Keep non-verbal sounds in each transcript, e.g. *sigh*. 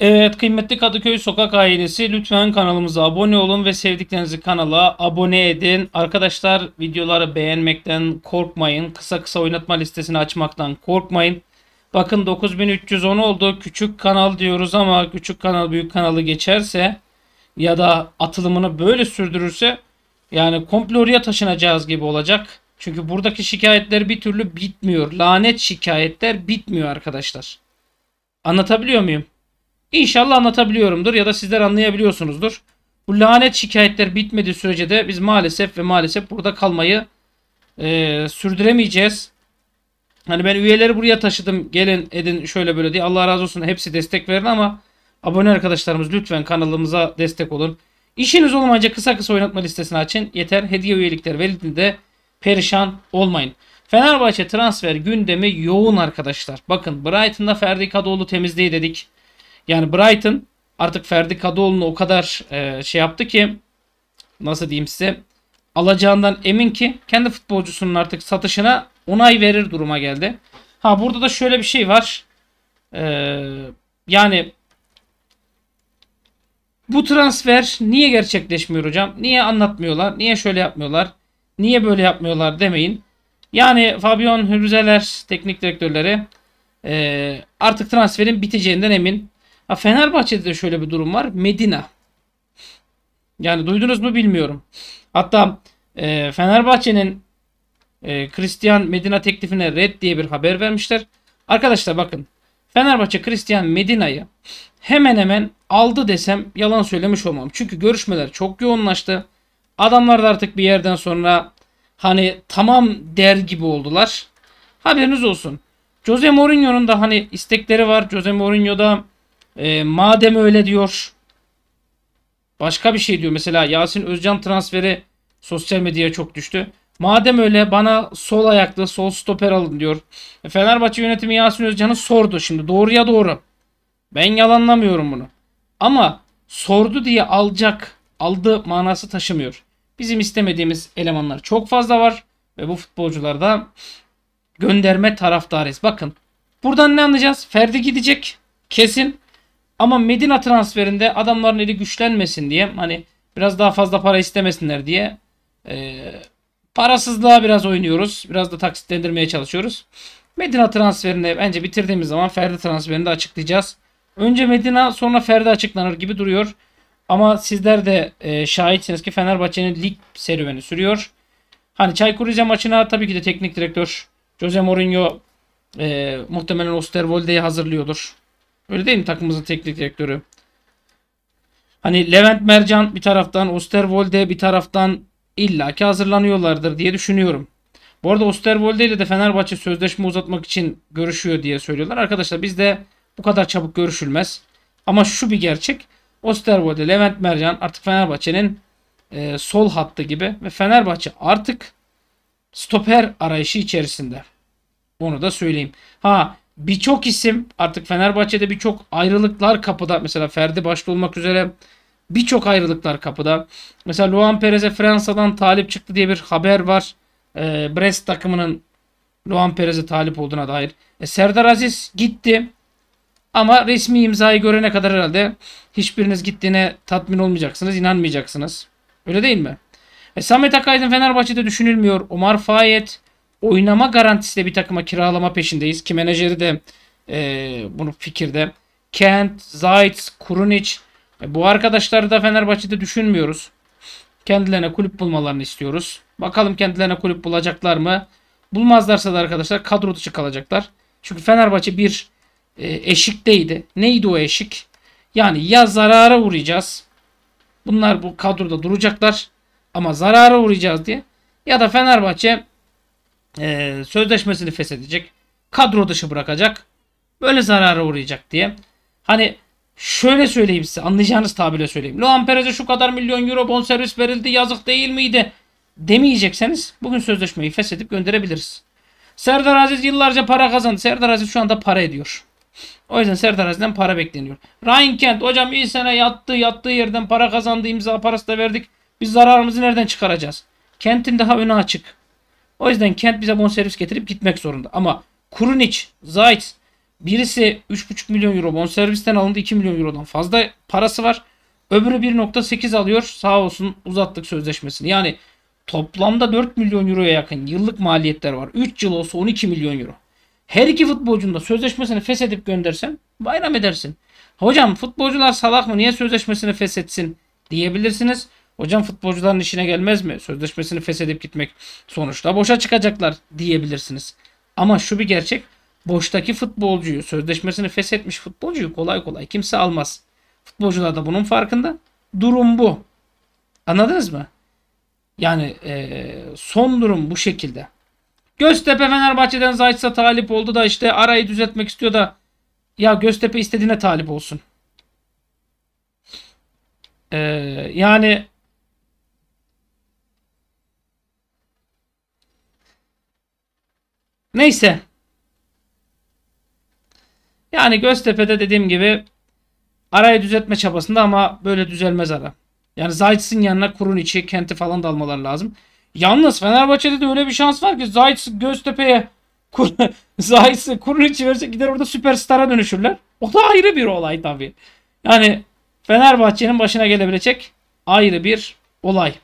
Evet kıymetli Kadıköy Sokak ailesi lütfen kanalımıza abone olun ve sevdiklerinizi kanala abone edin. Arkadaşlar videoları beğenmekten korkmayın. Kısa kısa oynatma listesini açmaktan korkmayın. Bakın 9310 oldu. Küçük kanal diyoruz ama küçük kanal büyük kanalı geçerse ya da atılımını böyle sürdürürse yani komple oraya taşınacağız gibi olacak. Çünkü buradaki şikayetler bir türlü bitmiyor. Lanet şikayetler bitmiyor arkadaşlar. Anlatabiliyor muyum? İnşallah anlatabiliyorumdur ya da sizler anlayabiliyorsunuzdur. Bu lanet şikayetler bitmediği sürece de biz maalesef ve maalesef burada kalmayı e, sürdüremeyeceğiz. Hani ben üyeleri buraya taşıdım gelin edin şöyle böyle diye Allah razı olsun hepsi destek verin ama abone arkadaşlarımız lütfen kanalımıza destek olun. İşiniz olmayınca kısa kısa oynatma listesini açın. Yeter hediye üyelikleri verildiğinde perişan olmayın. Fenerbahçe transfer gündemi yoğun arkadaşlar. Bakın Brighton'da Ferdi Kadıoğlu temizliği dedik. Yani Brighton artık Ferdi Kadıoğlu'nu o kadar e, şey yaptı ki nasıl diyeyim size alacağından emin ki kendi futbolcusunun artık satışına onay verir duruma geldi. Ha burada da şöyle bir şey var. Ee, yani bu transfer niye gerçekleşmiyor hocam? Niye anlatmıyorlar? Niye şöyle yapmıyorlar? Niye böyle yapmıyorlar demeyin. Yani Fabian Hürzeler teknik direktörleri e, artık transferin biteceğinden emin. Ha, Fenerbahçe'de de şöyle bir durum var. Medina. Yani duydunuz mu bilmiyorum. Hatta e, Fenerbahçe'nin e, Christian Medina teklifine red diye bir haber vermişler. Arkadaşlar bakın. Fenerbahçe Christian Medina'yı hemen hemen aldı desem yalan söylemiş olmam. Çünkü görüşmeler çok yoğunlaştı. Adamlar da artık bir yerden sonra hani tamam der gibi oldular. Haberiniz olsun. Jose Mourinho'nun da hani istekleri var. Jose Mourinho da e, madem öyle diyor. Başka bir şey diyor. Mesela Yasin Özcan transferi sosyal medyaya çok düştü. Madem öyle bana sol ayaklı sol stoper alın diyor. E, Fenerbahçe yönetimi Yasin Özcan'ı sordu. Şimdi doğruya doğru. Ben yalanlamıyorum bunu. Ama sordu diye alacak aldı manası taşımıyor. Bizim istemediğimiz elemanlar çok fazla var. Ve bu futbolcular da gönderme taraftarıyız. Bakın buradan ne anlayacağız? Ferdi gidecek kesin. Ama Medina transferinde adamların eli güçlenmesin diye hani biraz daha fazla para istemesinler diye e, parasızlığa biraz oynuyoruz. Biraz da taksitlendirmeye çalışıyoruz. Medina transferini bence bitirdiğimiz zaman Ferdi transferini de açıklayacağız. Önce Medina sonra Ferdi açıklanır gibi duruyor. Ama sizler de e, şahitsiniz ki Fenerbahçe'nin lig serüveni sürüyor. Hani Çaykur Rize maçına tabii ki de teknik direktör Jose Mourinho e, muhtemelen Osterwolde'yi hazırlıyordur. Öyle değil mi takımımızın teknik direktörü? Hani Levent Mercan bir taraftan, Osterwolde bir taraftan illaki hazırlanıyorlardır diye düşünüyorum. Bu arada Osterwolde ile de Fenerbahçe sözleşme uzatmak için görüşüyor diye söylüyorlar. Arkadaşlar Biz de bu kadar çabuk görüşülmez. Ama şu bir gerçek. Osterwolde, Levent Mercan artık Fenerbahçe'nin e, sol hattı gibi ve Fenerbahçe artık stoper arayışı içerisinde. Onu da söyleyeyim. Ha birçok isim artık Fenerbahçe'de birçok ayrılıklar kapıda. Mesela Ferdi başta olmak üzere birçok ayrılıklar kapıda. Mesela Luan Perez'e Fransa'dan talip çıktı diye bir haber var. E, Brest takımının Luan Perez'e talip olduğuna dair. E, Serdar Aziz gitti. Ama resmi imzayı görene kadar herhalde hiçbiriniz gittiğine tatmin olmayacaksınız, inanmayacaksınız. Öyle değil mi? E, Samet Akaydın Fenerbahçe'de düşünülmüyor. Omar Fayet oynama garantisiyle bir takıma kiralama peşindeyiz. Ki menajeri de e, bunu fikirde. Kent, Zayt, Kurunic. E, bu arkadaşları da Fenerbahçe'de düşünmüyoruz. Kendilerine kulüp bulmalarını istiyoruz. Bakalım kendilerine kulüp bulacaklar mı? Bulmazlarsa da arkadaşlar kadro dışı kalacaklar. Çünkü Fenerbahçe bir e, eşikteydi. Neydi o eşik? Yani ya zarara uğrayacağız. Bunlar bu kadroda duracaklar ama zarara uğrayacağız diye. Ya da Fenerbahçe e, sözleşmesini feshedecek. Kadro dışı bırakacak. Böyle zarara uğrayacak diye. Hani şöyle söyleyeyim size anlayacağınız tabirle söyleyeyim. Luan Perez'e şu kadar milyon euro bonservis verildi yazık değil miydi demeyecekseniz bugün sözleşmeyi feshedip gönderebiliriz. Serdar Aziz yıllarca para kazandı. Serdar Aziz şu anda para ediyor. O yüzden Serdar Aziz'den para bekleniyor. Ryan Kent hocam iyi sene yattı yattığı yerden para kazandı imza parası da verdik. Biz zararımızı nereden çıkaracağız? Kent'in daha önü açık. O yüzden Kent bize bonservis getirip gitmek zorunda. Ama Kurunic, Zayt birisi 3,5 milyon euro bonservisten alındı 2 milyon eurodan fazla parası var. Öbürü 1.8 alıyor sağ olsun uzattık sözleşmesini. Yani toplamda 4 milyon euroya yakın yıllık maliyetler var. 3 yıl olsa 12 milyon euro. Her iki futbolcunun da sözleşmesini feshedip göndersem bayram edersin. Hocam futbolcular salak mı niye sözleşmesini feshetsin diyebilirsiniz. Hocam futbolcuların işine gelmez mi? Sözleşmesini feshedip gitmek sonuçta boşa çıkacaklar diyebilirsiniz. Ama şu bir gerçek. Boştaki futbolcuyu, sözleşmesini feshetmiş futbolcuyu kolay kolay kimse almaz. Futbolcular da bunun farkında. Durum bu. Anladınız mı? Yani e, son durum bu şekilde. Göztepe Fenerbahçe'den Zayt'sa talip oldu da işte arayı düzeltmek istiyor da ya Göztepe istediğine talip olsun. Ee, yani Neyse. Yani Göztepe'de dediğim gibi arayı düzeltme çabasında ama böyle düzelmez ara. Yani Zayt'sın yanına kurun içi kenti falan da almaları lazım. Yalnız Fenerbahçe'de de öyle bir şans var ki Zayt Göztepe'ye kur, *laughs* Zayt'sı kurun içi verecek gider orada süperstara dönüşürler. O da ayrı bir olay tabii. Yani Fenerbahçe'nin başına gelebilecek ayrı bir olay.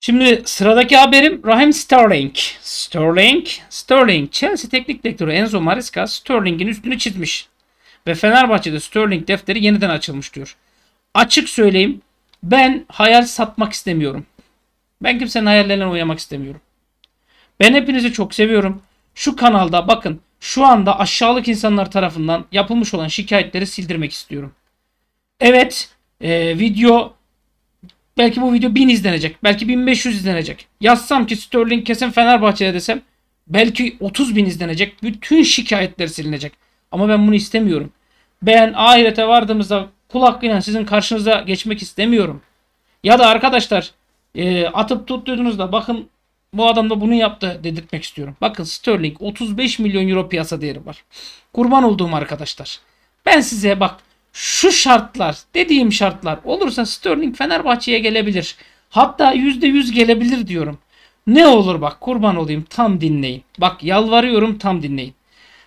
Şimdi sıradaki haberim Raheem Sterling. Sterling, Sterling. Chelsea teknik direktörü Enzo Maresca Sterling'in üstünü çizmiş. Ve Fenerbahçe'de Sterling defteri yeniden açılmış diyor. Açık söyleyeyim ben hayal satmak istemiyorum. Ben kimsenin hayallerine oynamak istemiyorum. Ben hepinizi çok seviyorum. Şu kanalda bakın şu anda aşağılık insanlar tarafından yapılmış olan şikayetleri sildirmek istiyorum. Evet e, video Belki bu video 1000 izlenecek. Belki 1500 izlenecek. Yazsam ki Sterling kesin Fenerbahçe'de desem belki 30 bin izlenecek. Bütün şikayetler silinecek. Ama ben bunu istemiyorum. Ben ahirete vardığımızda kul hakkıyla sizin karşınıza geçmek istemiyorum. Ya da arkadaşlar e, atıp tutuyordunuz da bakın bu adam da bunu yaptı dedirtmek istiyorum. Bakın Sterling 35 milyon euro piyasa değeri var. Kurban olduğum arkadaşlar. Ben size bak şu şartlar dediğim şartlar olursa Sterling Fenerbahçe'ye gelebilir. Hatta %100 gelebilir diyorum. Ne olur bak kurban olayım tam dinleyin. Bak yalvarıyorum tam dinleyin.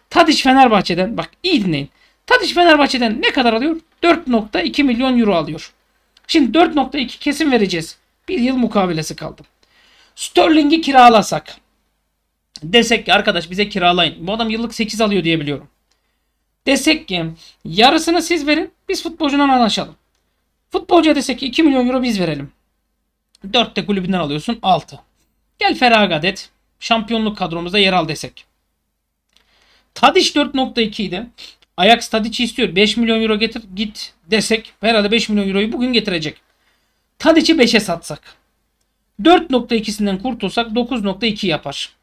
Tadiş Fenerbahçe'den bak iyi dinleyin. Tadiş Fenerbahçe'den ne kadar alıyor? 4.2 milyon euro alıyor. Şimdi 4.2 kesin vereceğiz. Bir yıl mukavelesi kaldı. Sterling'i kiralasak. Desek ki arkadaş bize kiralayın. Bu adam yıllık 8 alıyor diye biliyorum. Desek ki yarısını siz verin biz futbolcundan anlaşalım. Futbolcuya desek ki 2 milyon euro biz verelim. 4 de kulübünden alıyorsun 6. Gel feragat et. Şampiyonluk kadromuzda yer al desek. Tadiş 4.2 idi. Ajax Tadic'i istiyor. 5 milyon euro getir git desek herhalde 5 milyon euroyu bugün getirecek. Tadiçi 5'e satsak. 4.2'sinden kurtulsak 9.2 yapar.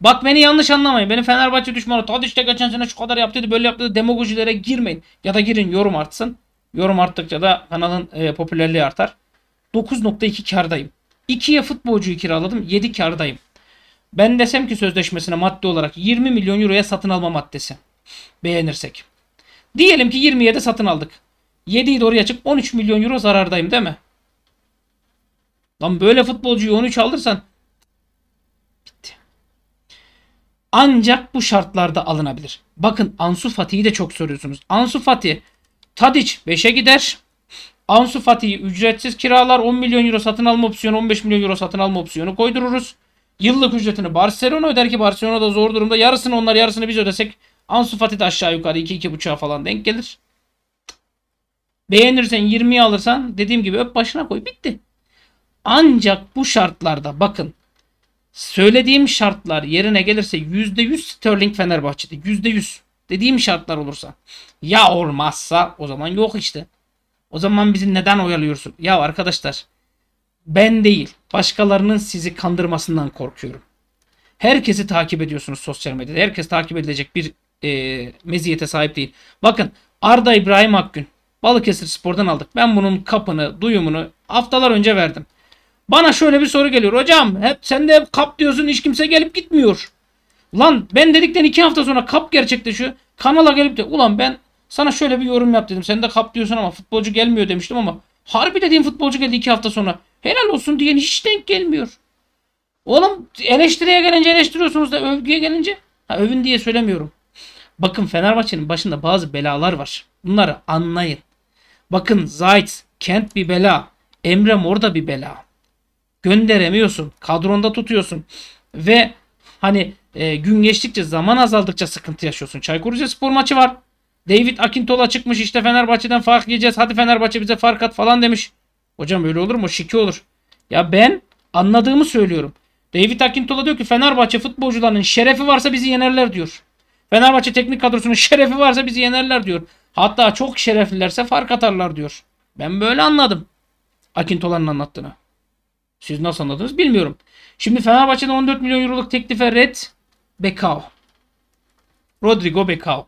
Bak beni yanlış anlamayın. Beni Fenerbahçe düşmanı. Tad işte geçen sene şu kadar yaptıydı böyle yaptıydı. Demagojilere girmeyin. Ya da girin yorum artsın. Yorum arttıkça da kanalın e, popülerliği artar. 9.2 kardayım. 2'ye futbolcuyu kiraladım. 7 kardayım. Ben desem ki sözleşmesine madde olarak 20 milyon euroya satın alma maddesi. Beğenirsek. Diyelim ki 20'ye de satın aldık. 7'yi de oraya çık 13 milyon euro zarardayım değil mi? Lan böyle futbolcuyu 13 alırsan ancak bu şartlarda alınabilir. Bakın Ansu Fati'yi de çok soruyorsunuz. Ansu Fati Tadic 5'e gider. Ansu Fati'yi ücretsiz kiralar 10 milyon euro satın alma opsiyonu 15 milyon euro satın alma opsiyonu koydururuz. Yıllık ücretini Barcelona öder ki Barcelona da zor durumda. Yarısını onlar yarısını biz ödesek Ansu Fati de aşağı yukarı 2-2.5'a falan denk gelir. Beğenirsen 20'yi alırsan dediğim gibi öp başına koy bitti. Ancak bu şartlarda bakın Söylediğim şartlar yerine gelirse %100 Sterling Fenerbahçe'de. %100 dediğim şartlar olursa. Ya olmazsa o zaman yok işte. O zaman bizi neden oyalıyorsun? Ya arkadaşlar ben değil başkalarının sizi kandırmasından korkuyorum. Herkesi takip ediyorsunuz sosyal medyada. Herkes takip edilecek bir e, meziyete sahip değil. Bakın Arda İbrahim Akgün Balıkesir Spor'dan aldık. Ben bunun kapını, duyumunu haftalar önce verdim. Bana şöyle bir soru geliyor. Hocam hep sen de hep kap diyorsun hiç kimse gelip gitmiyor. Lan ben dedikten iki hafta sonra kap gerçekleşiyor. Kanala gelip de ulan ben sana şöyle bir yorum yap dedim. Sen de kap diyorsun ama futbolcu gelmiyor demiştim ama harbi dediğim futbolcu geldi iki hafta sonra. Helal olsun diyen hiç denk gelmiyor. Oğlum eleştiriye gelince eleştiriyorsunuz da övgüye gelince ha, övün diye söylemiyorum. Bakın Fenerbahçe'nin başında bazı belalar var. Bunları anlayın. Bakın Zayt, Kent bir bela. Emre Mor da bir bela gönderemiyorsun. Kadronda tutuyorsun. Ve hani e, gün geçtikçe zaman azaldıkça sıkıntı yaşıyorsun. Çaykur Rizespor maçı var. David Akintola çıkmış işte Fenerbahçe'den fark yiyeceğiz. Hadi Fenerbahçe bize fark at falan demiş. Hocam öyle olur mu? Şiki olur. Ya ben anladığımı söylüyorum. David Akintola diyor ki Fenerbahçe futbolcularının şerefi varsa bizi yenerler diyor. Fenerbahçe teknik kadrosunun şerefi varsa bizi yenerler diyor. Hatta çok şereflilerse fark atarlar diyor. Ben böyle anladım. Akintola'nın anlattığını. Siz nasıl anladınız bilmiyorum. Şimdi Fenerbahçe'den 14 milyon euroluk teklife Red Bekao. Rodrigo Bekao.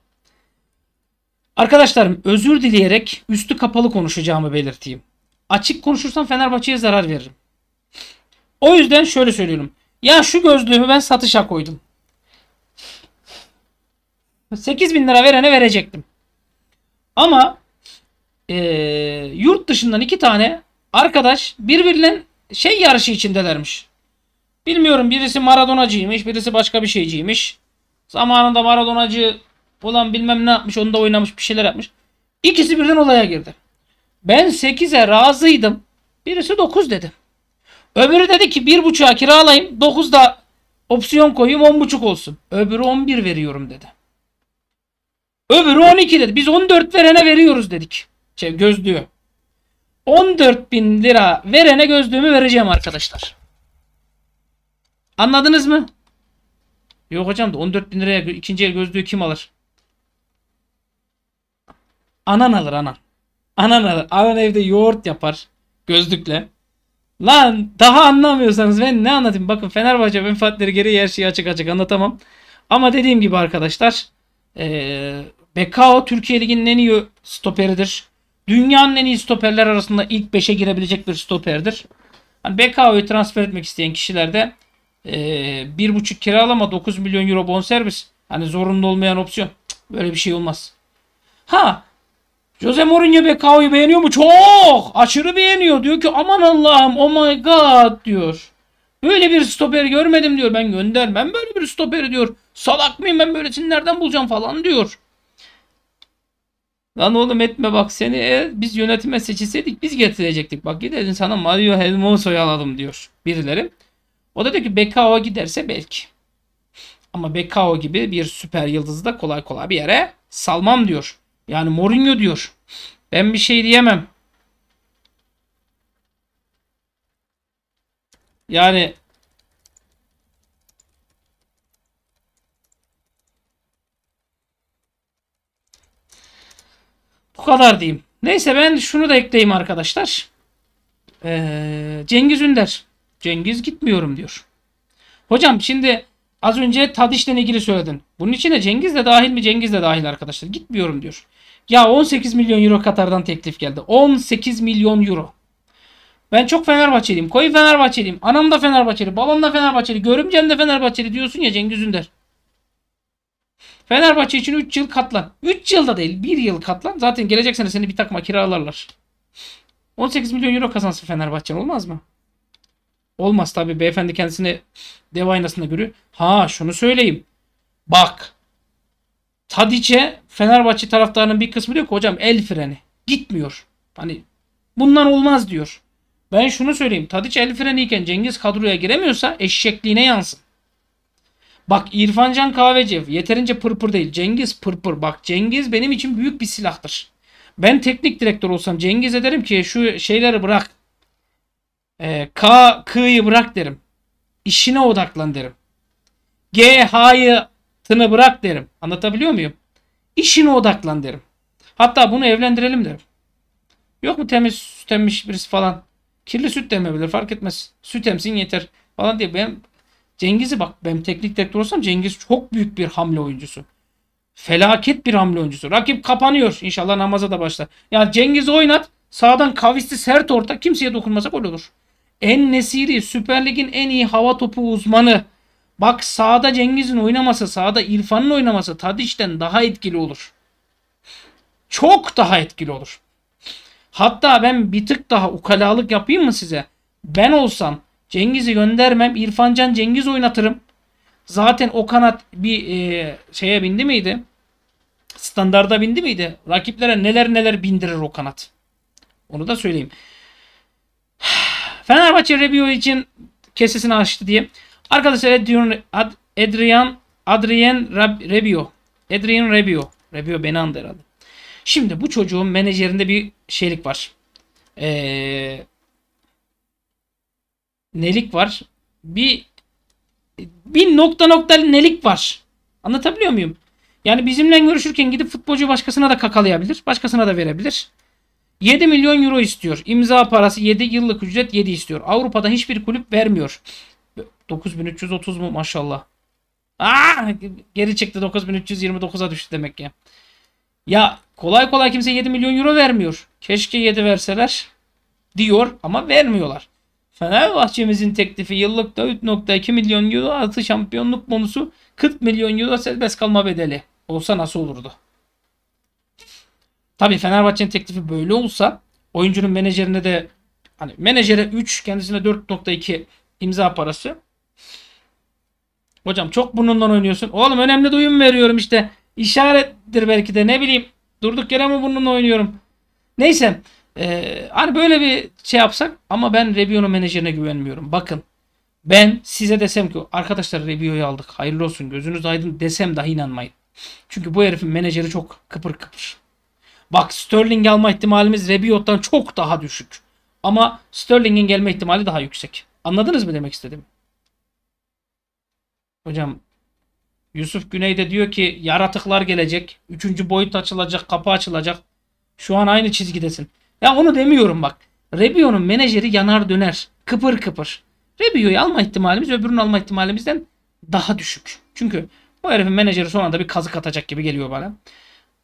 Arkadaşlarım özür dileyerek üstü kapalı konuşacağımı belirteyim. Açık konuşursam Fenerbahçe'ye zarar veririm. O yüzden şöyle söylüyorum. Ya şu gözlüğümü ben satışa koydum. 8 bin lira verene verecektim. Ama e, yurt dışından iki tane arkadaş birbirinin şey yarışı içindelermiş. Bilmiyorum birisi Maradonacıymış birisi başka bir şeyciymiş. Zamanında Maradonacı olan bilmem ne yapmış onu da oynamış bir şeyler yapmış. İkisi birden olaya girdi. Ben 8'e razıydım. Birisi 9 dedi. Öbürü dedi ki 1.5'a kiralayayım 9'da opsiyon koyayım 10.5 olsun. Öbürü 11 veriyorum dedi. Öbürü 12 dedi. Biz 14 verene veriyoruz dedik. Şey gözlüğü. 14 bin lira verene gözlüğümü vereceğim arkadaşlar. Anladınız mı? Yok hocam da 14 bin liraya ikinci el gözlüğü kim alır? Anan alır anan. Anan alır. Anan evde yoğurt yapar gözlükle. Lan daha anlamıyorsanız ben ne anlatayım? Bakın Fenerbahçe menfaatleri geri her şeyi açık açık anlatamam. Ama dediğim gibi arkadaşlar ee, Bekao Türkiye Ligi'nin en iyi stoperidir. Dünyanın en iyi stoperler arasında ilk 5'e girebilecek bir stoperdir. Hani BKO'yu transfer etmek isteyen kişilerde e, 1,5 kiralama 9 milyon euro bonservis. Hani zorunlu olmayan opsiyon. böyle bir şey olmaz. Ha Jose Mourinho Bekao'yu beğeniyor mu? Çok! Aşırı beğeniyor. Diyor ki aman Allah'ım oh my god diyor. Böyle bir stoper görmedim diyor. Ben göndermem böyle bir stoperi diyor. Salak mıyım ben böylesini nereden bulacağım falan diyor. Lan oğlum etme bak seni eğer biz yönetime seçilseydik biz getirecektik. Bak gidelim sana Mario Hermoso'yu alalım diyor birileri. O da diyor ki Bekao giderse belki. Ama Bekao gibi bir süper yıldızı da kolay kolay bir yere salmam diyor. Yani Mourinho diyor. Ben bir şey diyemem. Yani Bu kadar diyeyim. Neyse ben şunu da ekleyeyim arkadaşlar. Ee, Cengiz Ünder. Cengiz gitmiyorum diyor. Hocam şimdi az önce Tadiş'le ilgili söyledin. Bunun için de Cengiz de dahil mi? Cengiz de dahil arkadaşlar. Gitmiyorum diyor. Ya 18 milyon euro Katar'dan teklif geldi. 18 milyon euro. Ben çok Fenerbahçeliyim. Koyu Fenerbahçeliyim. Anam da Fenerbahçeli. Babam da Fenerbahçeli. Görümcem de Fenerbahçeli diyorsun ya Cengiz Ünder. Fenerbahçe için 3 yıl katlan. 3 yılda değil 1 yıl katlan. Zaten gelecek sene seni bir takma kiralarlar. 18 milyon euro kazansın Fenerbahçe olmaz mı? Olmaz tabi beyefendi kendisini dev aynasında görüyor. Ha şunu söyleyeyim. Bak. Tadiç'e Fenerbahçe taraftarının bir kısmı diyor ki hocam el freni. Gitmiyor. Hani bundan olmaz diyor. Ben şunu söyleyeyim. Tadiç el freniyken Cengiz kadroya giremiyorsa eşekliğine yansın. Bak İrfancan Kahveci yeterince pırpır değil. Cengiz pırpır. Bak Cengiz benim için büyük bir silahtır. Ben teknik direktör olsam Cengiz'e derim ki şu şeyleri bırak. E, K, K'yı bırak derim. İşine odaklan derim. G, H'yı tını bırak derim. Anlatabiliyor muyum? İşine odaklan derim. Hatta bunu evlendirelim derim. Yok mu temiz süt emmiş birisi falan. Kirli süt demebilir fark etmez. Süt emsin yeter falan diye ben Cengiz'i bak ben teknik direktör olsam Cengiz çok büyük bir hamle oyuncusu. Felaket bir hamle oyuncusu. Rakip kapanıyor. İnşallah namaza da başlar. Ya Cengiz'i oynat. Sağdan kavisli sert orta. Kimseye dokunmasa gol olur. En Nesiri Süper Lig'in en iyi hava topu uzmanı. Bak sağda Cengiz'in oynaması, sağda İrfan'ın oynaması Tadiç'ten daha etkili olur. Çok daha etkili olur. Hatta ben bir tık daha ukalalık yapayım mı size? Ben olsam Cengiz'i göndermem. İrfancan Cengiz oynatırım. Zaten o kanat bir e, şeye bindi miydi? Standarda bindi miydi? Rakiplere neler neler bindirir o kanat. Onu da söyleyeyim. *sighs* Fenerbahçe Rebio için kesesini açtı diye. Arkadaşlar Adrian, Adrian, Adrian Rebio. Adrian Rebio. Rebio beni andı herhalde. Şimdi bu çocuğun menajerinde bir şeylik var. Eee nelik var. Bir bir nokta nokta nelik var. Anlatabiliyor muyum? Yani bizimle görüşürken gidip futbolcu başkasına da kakalayabilir. Başkasına da verebilir. 7 milyon euro istiyor. İmza parası 7 yıllık ücret 7 istiyor. Avrupa'da hiçbir kulüp vermiyor. 9330 mu maşallah. Aa, geri çıktı 9329'a düştü demek ya Ya kolay kolay kimse 7 milyon euro vermiyor. Keşke 7 verseler diyor ama vermiyorlar. Fenerbahçe'mizin teklifi yıllık 4.2 milyon euro artı şampiyonluk bonusu 40 milyon euro serbest kalma bedeli. Olsa nasıl olurdu? Tabi Fenerbahçe'nin teklifi böyle olsa oyuncunun menajerine de hani menajere 3 kendisine 4.2 imza parası. Hocam çok bununla oynuyorsun. Oğlum önemli duyum veriyorum işte. İşarettir belki de ne bileyim. Durduk yere mi burnunla oynuyorum? Neyse. Ee, hani böyle bir şey yapsak ama ben Rebio'nun menajerine güvenmiyorum. Bakın ben size desem ki arkadaşlar Rebio'yu aldık hayırlı olsun gözünüz aydın desem dahi inanmayın. Çünkü bu herifin menajeri çok kıpır kıpır. Bak Sterling alma ihtimalimiz Rebiot'tan çok daha düşük. Ama Sterling'in gelme ihtimali daha yüksek. Anladınız mı demek istedim? Hocam Yusuf Güney de diyor ki yaratıklar gelecek. Üçüncü boyut açılacak, kapı açılacak. Şu an aynı çizgidesin. Ya onu demiyorum bak. Rebio'nun menajeri yanar döner. Kıpır kıpır. Rebio'yu alma ihtimalimiz öbürünü alma ihtimalimizden daha düşük. Çünkü bu herifin menajeri son anda bir kazık atacak gibi geliyor bana.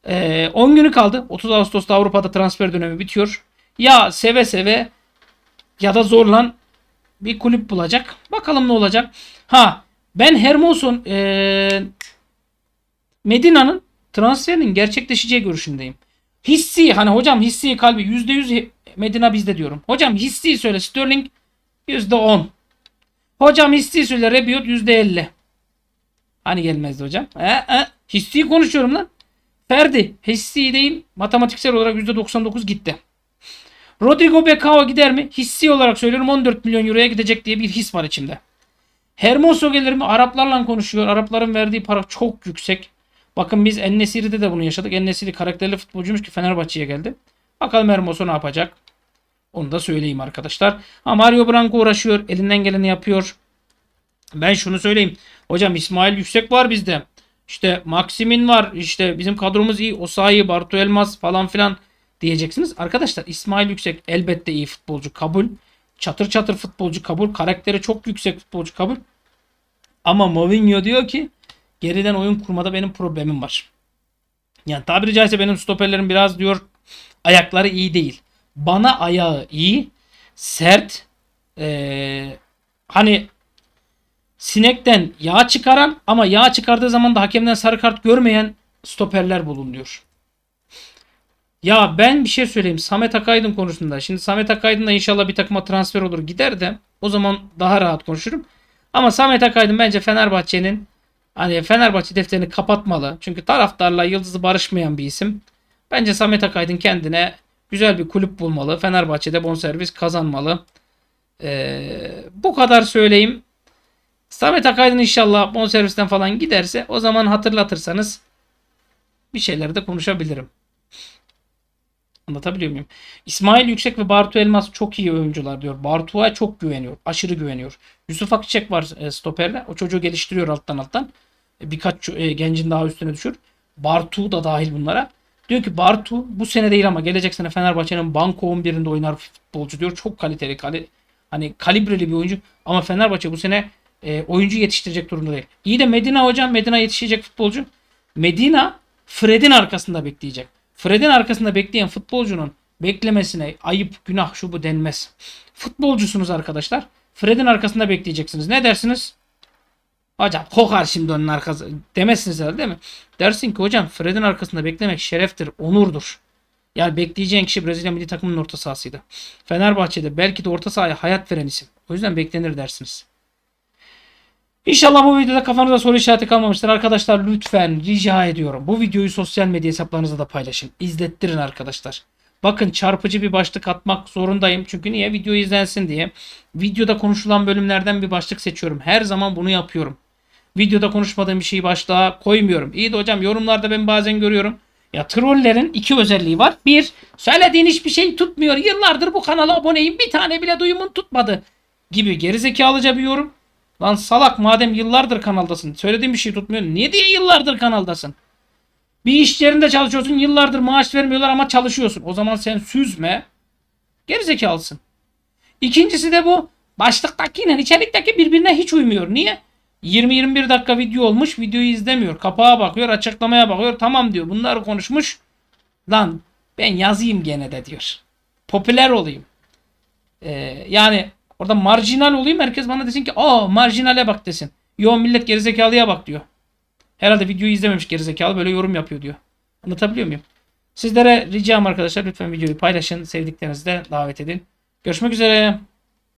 Ee, 10 günü kaldı. 30 Ağustos'ta Avrupa'da transfer dönemi bitiyor. Ya seve seve ya da zorlan bir kulüp bulacak. Bakalım ne olacak. Ha ben Hermoson ee, Medina'nın transferinin gerçekleşeceği görüşündeyim. Hissi hani hocam hissi kalbi %100 Medina bizde diyorum. Hocam hissi söyle Sterling %10. Hocam hissi söyle Rebiot %50. Hani gelmezdi hocam. E, e, hissi konuşuyorum lan. Ferdi hissi değil matematiksel olarak %99 gitti. Rodrigo Becao gider mi? Hissi olarak söylüyorum 14 milyon euroya gidecek diye bir his var içimde. Hermoso gelir mi? Araplarla konuşuyor. Arapların verdiği para çok yüksek. Bakın biz Ennesiri'de de bunu yaşadık. Ennesiri karakterli futbolcuymuş ki Fenerbahçe'ye geldi. Bakalım Hermoso ne yapacak? Onu da söyleyeyim arkadaşlar. Ama Mario Branco uğraşıyor. Elinden geleni yapıyor. Ben şunu söyleyeyim. Hocam İsmail Yüksek var bizde. İşte Maximin var. İşte bizim kadromuz iyi. Osayi, Bartu Elmas falan filan diyeceksiniz. Arkadaşlar İsmail Yüksek elbette iyi futbolcu kabul. Çatır çatır futbolcu kabul. Karakteri çok yüksek futbolcu kabul. Ama Mourinho diyor ki geriden oyun kurmada benim problemim var. Yani tabiri caizse benim stoperlerim biraz diyor ayakları iyi değil. Bana ayağı iyi, sert, ee, hani sinekten yağ çıkaran ama yağ çıkardığı zaman da hakemden sarı kart görmeyen stoperler bulun diyor. Ya ben bir şey söyleyeyim Samet Akaydın konusunda. Şimdi Samet Akaydın da inşallah bir takıma transfer olur gider de o zaman daha rahat konuşurum. Ama Samet Akaydın bence Fenerbahçe'nin Hani Fenerbahçe defterini kapatmalı. Çünkü taraftarla yıldızı barışmayan bir isim. Bence Samet Akaydın kendine güzel bir kulüp bulmalı. Fenerbahçe'de bonservis kazanmalı. Ee, bu kadar söyleyeyim. Samet Akaydın inşallah bonservisten falan giderse o zaman hatırlatırsanız bir şeyler de konuşabilirim. Anlatabiliyor muyum? İsmail Yüksek ve Bartu Elmas çok iyi oyuncular diyor. Bartu'ya çok güveniyor. Aşırı güveniyor. Yusuf Akçek var e, stoperle, O çocuğu geliştiriyor alttan alttan. E, birkaç e, gencin daha üstüne düşür. Bartu da dahil bunlara. Diyor ki Bartu bu sene değil ama gelecek sene Fenerbahçe'nin banko 11'inde oynar futbolcu diyor. Çok kaliteli, kali, hani kalibreli bir oyuncu. Ama Fenerbahçe bu sene e, oyuncu yetiştirecek durumda değil. İyi de Medina hocam Medina yetişecek futbolcu. Medina Fred'in arkasında bekleyecek. Fred'in arkasında bekleyen futbolcunun beklemesine ayıp, günah, şu bu denmez. Futbolcusunuz arkadaşlar. Fred'in arkasında bekleyeceksiniz. Ne dersiniz? Hocam kokar şimdi onun arkası demezsiniz herhalde değil mi? Dersin ki hocam Fred'in arkasında beklemek şereftir, onurdur. Yani bekleyeceğin kişi Brezilya milli takımının orta sahasıydı. Fenerbahçe'de belki de orta sahaya hayat veren isim. O yüzden beklenir dersiniz. İnşallah bu videoda kafanızda soru işareti kalmamıştır. Arkadaşlar lütfen rica ediyorum. Bu videoyu sosyal medya hesaplarınızda da paylaşın. İzlettirin arkadaşlar. Bakın çarpıcı bir başlık atmak zorundayım. Çünkü niye? Video izlensin diye. Videoda konuşulan bölümlerden bir başlık seçiyorum. Her zaman bunu yapıyorum. Videoda konuşmadığım bir şeyi başlığa koymuyorum. İyi de hocam yorumlarda ben bazen görüyorum. Ya trollerin iki özelliği var. Bir, söylediğin hiçbir şey tutmuyor. Yıllardır bu kanala aboneyim. Bir tane bile duyumun tutmadı. Gibi gerizekalıca bir yorum. Lan salak madem yıllardır kanaldasın. Söylediğim bir şey tutmuyor. Niye diye yıllardır kanaldasın? Bir iş yerinde çalışıyorsun. Yıllardır maaş vermiyorlar ama çalışıyorsun. O zaman sen süzme. Gerizekalısın. İkincisi de bu. Başlıktaki ile içerikteki birbirine hiç uymuyor. Niye? 20-21 dakika video olmuş. Videoyu izlemiyor. Kapağa bakıyor. Açıklamaya bakıyor. Tamam diyor. Bunları konuşmuş. Lan ben yazayım gene de diyor. Popüler olayım. Ee, yani Orada marjinal olayım herkes bana desin ki aa marjinale bak desin. Yo millet gerizekalıya bak diyor. Herhalde videoyu izlememiş gerizekalı böyle yorum yapıyor diyor. Anlatabiliyor muyum? Sizlere ricam arkadaşlar lütfen videoyu paylaşın. Sevdiklerinizi de davet edin. Görüşmek üzere.